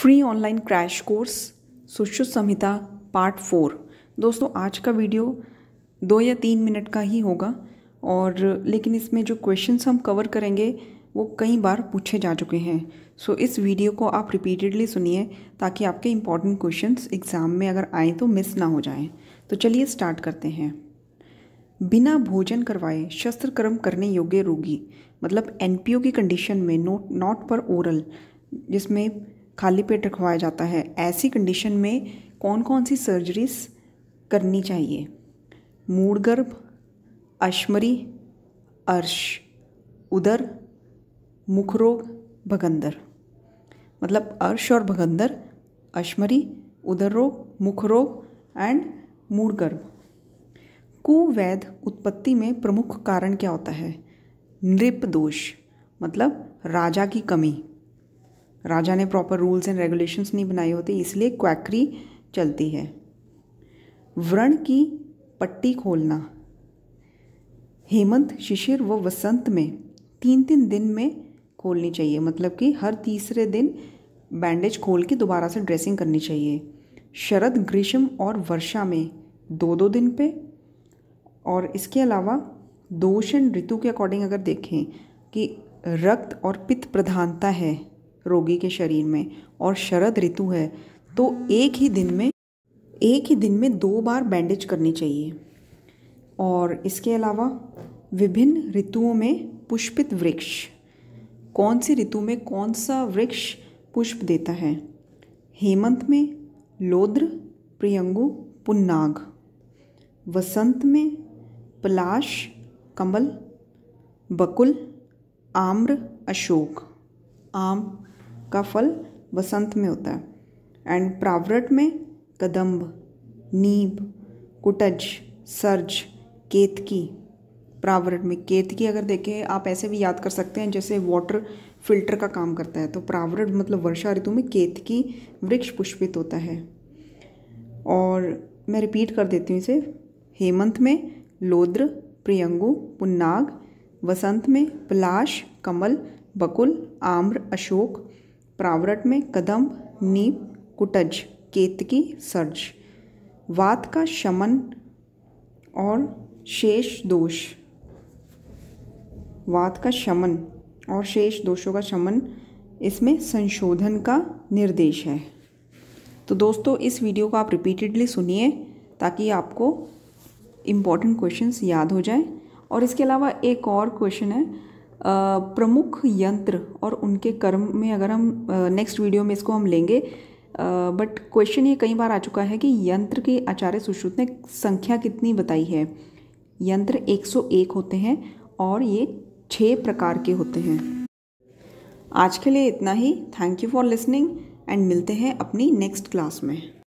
free online crash course Sushruta Samhita part four दोस्तों आज का वीडियो दो या तीन मिनट का ही होगा और लेकिन इसमें जो क्वेश्चंस हम कवर करेंगे वो कई बार पूछे जा चुके हैं सो इस वीडियो को आप रिपीटेडली सुनिए ताकि आपके इम्पॉर्टेंट क्वेश्चंस एग्ज़ाम में अगर आए तो मिस ना हो जाएं तो चलिए स्टार्ट करते हैं बिना भोजन करवाए शस्त्र कर्म करने योग्य रोगी मतलब एनपीओ की कंडीशन में नोट नॉट पर ओरल जिसमें खाली पेट रखवाया जाता है ऐसी कंडीशन में कौन कौन सी सर्जरीज करनी चाहिए मूड़गर्भ अश्मरी अर्श उदर मुखरोग भगंदर मतलब अर्श और भगंदर अश्मरी उदर रोग मुख रोग एंड मूड़गर्भ कुवैध उत्पत्ति में प्रमुख कारण क्या होता है नृप दोष मतलब राजा की कमी राजा ने प्रॉपर रूल्स एंड रेगुलेशंस नहीं बनाए होते इसलिए क्वैकरी चलती है व्रण की पट्टी खोलना हेमंत शिशिर व वसंत में तीन तीन दिन में खोलनी चाहिए मतलब कि हर तीसरे दिन बैंडेज खोल के दोबारा से ड्रेसिंग करनी चाहिए शरद ग्रीष्म और वर्षा में दो दो दिन पे और इसके अलावा दोषण ऋतु के अकॉर्डिंग अगर देखें कि रक्त और पित्त प्रधानता है रोगी के शरीर में और शरद ऋतु है तो एक ही दिन में एक ही दिन में दो बार बैंडेज करनी चाहिए और इसके अलावा विभिन्न ऋतुओं में पुष्पित वृक्ष कौन सी ऋतु में कौन सा वृक्ष पुष्प देता है हेमंत में लोद्र प्रियंगु पुन्नाग वसंत में पलाश कमल बकुल आम्र अशोक आम का फल बसंत में होता है एंड प्रावरट में कदम्ब नीब कुटज सर्ज केतकी प्रावरट में केतकी अगर देखें आप ऐसे भी याद कर सकते हैं जैसे वाटर फिल्टर का काम करता है तो प्रावरट मतलब वर्षा ऋतु में केतकी वृक्ष पुष्पित होता है और मैं रिपीट कर देती हूँ इसे हेमंत में लोद्र प्रियंगु पुन्नाग वसंत में पलाश कमल बकुल आम्र अशोक प्रावरट में कदम्ब नीप कुटज केतकी सर्ज वात का शमन और शेष दोष वात का शमन और शेष दोषों का शमन इसमें संशोधन का निर्देश है तो दोस्तों इस वीडियो को आप रिपीटेडली सुनिए ताकि आपको इम्पॉर्टेंट क्वेश्चंस याद हो जाएं और इसके अलावा एक और क्वेश्चन है प्रमुख यंत्र और उनके कर्म में अगर हम नेक्स्ट वीडियो में इसको हम लेंगे बट क्वेश्चन ये कई बार आ चुका है कि यंत्र के आचार्य सुश्रुत ने संख्या कितनी बताई है यंत्र 101 होते हैं और ये छः प्रकार के होते हैं आज के लिए इतना ही thank you for listening and मिलते हैं अपनी नेक्स्ट क्लास में